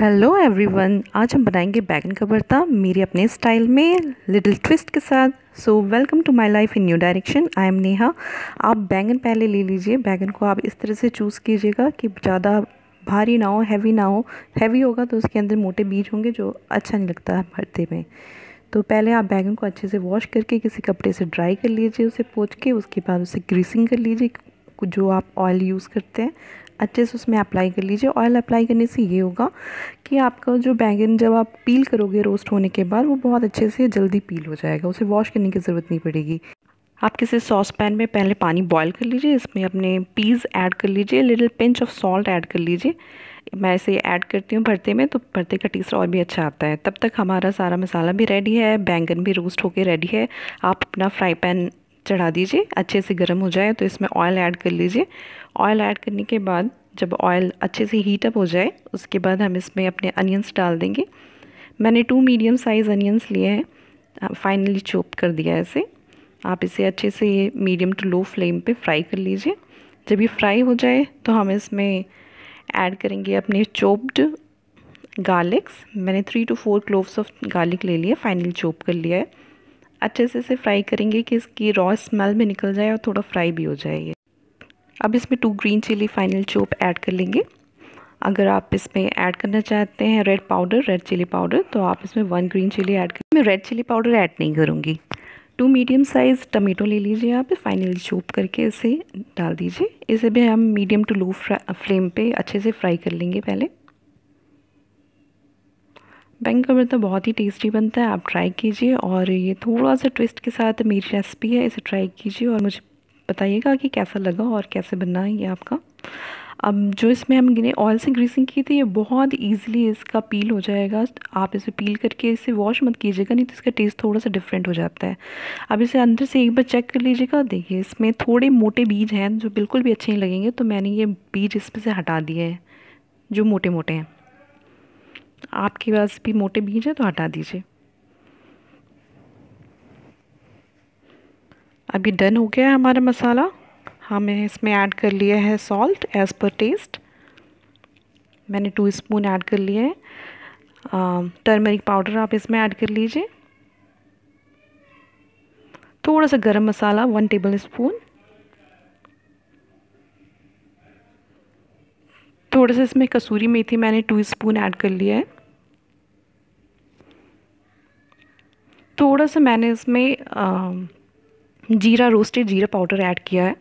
hello everyone आज हम बनाएंगे बैगन का भरता मेरे अपने स्टाइल में लिटिल ट्विस्ट के साथ so welcome to my life in new direction I am Neha आप बैगन पहले ले लीजिए बैगन को आप इस तरह से चूज़ कीजिएगा कि ज़्यादा भारी ना हो हैवी ना हो हैवी होगा तो उसके अंदर मोटे बीज होंगे जो अच्छा नहीं लगता है भरते में तो पहले आप बैगन को अच्छे से वॉश करके किसी कपड़े से ड्राई कर लीजिए उसे पोच के उसके बाद उसे ग्रीसिंग कर लीजिए जो आप ऑयल यूज़ करते हैं अच्छे से उसमें अप्लाई कर लीजिए ऑयल अप्लाई करने से ये होगा कि आपका जो बैंगन जब आप पील करोगे रोस्ट होने के बाद वो बहुत अच्छे से जल्दी पील हो जाएगा उसे वॉश करने की ज़रूरत नहीं पड़ेगी आप किसी सॉस पैन में पहले पानी बॉईल कर लीजिए इसमें अपने पीज़ ऐड कर लीजिए little pinch of salt add कर लीजिए मैं इसे ऐड करती हूँ भरते में तो भरते का टेस्ट और भी अच्छा आता है तब तक हमारा सारा मसाला भी रेडी है बैंगन भी रोस्ट होके रेडी है आप अपना फ्राई पैन चढ़ा दीजिए अच्छे से गर्म हो जाए तो इसमें ऑयल ऐड कर लीजिए ऑयल ऐड करने के बाद जब ऑयल अच्छे से हीटअप हो जाए उसके बाद हम इसमें अपने अनियंस डाल देंगे मैंने टू मीडियम साइज़ अनियंस लिए हैं फाइनली चॉप कर दिया है इसे आप इसे अच्छे से मीडियम टू लो फ्लेम पे फ्राई कर लीजिए जब ये फ्राई हो जाए तो हम इसमें ऐड करेंगे अपने चॉप्ड गार्लिक्स मैंने three two four cloves of garlic ले लिए फाइनली चॉप कर लिया है अच्छे से इसे फ्राई करेंगे कि इसकी रॉ स्मेल भी निकल जाए और थोड़ा फ्राई भी हो जाए ये अब इसमें two green chilli final chop add कर लेंगे अगर आप इसमें ऐड करना चाहते हैं red powder red chilli powder तो आप इसमें वन ग्रीन चिली ऐड करें मैं रेड चिली पाउडर ऐड नहीं करूँगी टू मीडियम साइज़ टमेटो ले लीजिए आप फाइनली चोप करके इसे डाल दीजिए इसे भी हम मीडियम टू लो फ्लेम पर अच्छे से फ्राई कर लेंगे पहले बैंक का भरता तो बहुत ही टेस्टी बनता है आप ट्राई कीजिए और ये थोड़ा सा ट्विस्ट के साथ मेरी रेसिपी है इसे ट्राई कीजिए और मुझे बताइएगा कि कैसा लगा और कैसे बनना है ये आपका अब जो इसमें हम गिने ऑयल से ग्रीसिंग की थी ये बहुत ईजिली इसका पील हो जाएगा आप इसे पील करके इसे वॉश मत कीजिएगा नहीं तो इसका टेस्ट थोड़ा सा डिफरेंट हो जाता है अब इसे अंदर से एक बार चेक कर लीजिएगा देखिए इसमें थोड़े मोटे बीज हैं जो बिल्कुल भी अच्छे नहीं लगेंगे तो मैंने ये बीज इसमें से हटा दिए हैं जो मोटे मोटे हैं आपके पास भी मोटे बीज हैं तो हटा दीजिए अभी डन हो गया है हमारा मसाला हमें इसमें ऐड कर लिया है सॉल्ट एज़ पर टेस्ट मैंने टू स्पून ऐड कर लिया है टर्मरिक पाउडर आप इसमें ऐड कर लीजिए थोड़ा सा गरम मसाला वन टेबल स्पून थोड़ा सा इसमें कसूरी मेथी मैंने टू स्पून ऐड कर लिया है थोड़ा सा मैंने इसमें जीरा रोस्टेड जीरा पाउडर ऐड किया है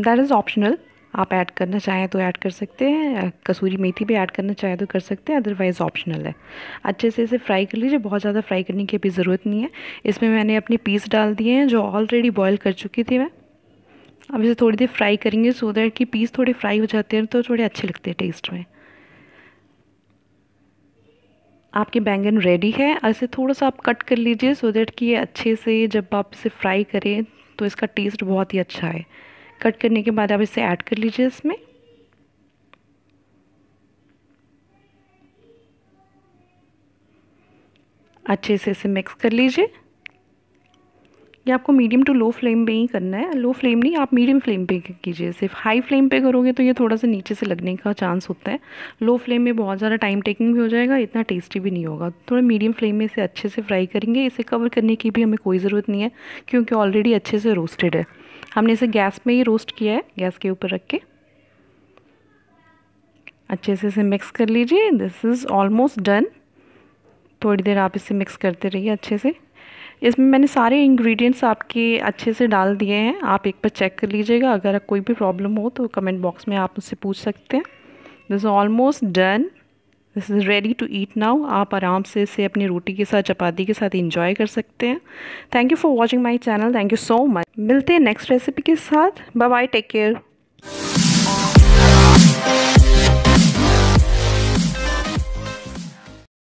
दैट इज़ ऑप्शनल आप ऐड करना चाहें तो ऐड कर सकते हैं कसूरी मेथी भी ऐड करना चाहें तो कर सकते हैं अदरवाइज़ ऑप्शनल है अच्छे से इसे फ्राई कर लीजिए बहुत ज़्यादा फ्राई करने की अभी ज़रूरत नहीं है इसमें मैंने अपने पीस डाल दिए हैं जो ऑलरेडी बॉयल कर चुकी थी मैं अब इसे थोड़ी देर फ्राई करेंगे सो दैट कि पीस थोड़े फ्राई हो जाते हैं तो थोड़े अच्छे लगते हैं टेस्ट में आपके बैंगन रेडी है और इसे थोड़ा सा आप कट कर लीजिए सो दैट कि ये अच्छे से जब आप इसे फ्राई करें तो इसका टेस्ट बहुत ही अच्छा है कट करने के बाद आप इसे ऐड कर लीजिए इसमें अच्छे से इसे मिक्स कर लीजिए ये आपको मीडियम टू लो फ्लेम पे ही करना है लो फ्लेम नहीं आप मीडियम फ्लेम पे कीजिए सिर्फ हाई फ्लेम पे करोगे तो ये थोड़ा सा नीचे से लगने का चांस होता है लो फ्लेम में बहुत ज़्यादा टाइम टेकिंग भी हो जाएगा इतना टेस्टी भी नहीं होगा थोड़ा मीडियम फ्लेम में इसे अच्छे से फ्राई करेंगे इसे कवर करने की भी हमें कोई ज़रूरत नहीं है क्योंकि ऑलरेडी अच्छे से रोस्टेड है हमने इसे गैस में ही रोस्ट किया है गैस के ऊपर रख के अच्छे से इसे मिक्स कर लीजिए दिस इज़ ऑलमोस्ट डन थोड़ी देर आप इसे मिक्स करते रहिए अच्छे से इसमें मैंने सारे इंग्रेडिएंट्स आपके अच्छे से डाल दिए हैं आप एक बार चेक कर लीजिएगा अगर कोई भी प्रॉब्लम हो तो कमेंट बॉक्स में आप मुझसे पूछ सकते हैं this almost done this is ready to eat now आप आराम से इसे अपनी रोटी के साथ चपाती के साथ इंजॉय कर सकते हैं thank you for watching my channel thank you so much मिलते हैं नेक्स्ट रेसिपी के साथ बाय टेक केयर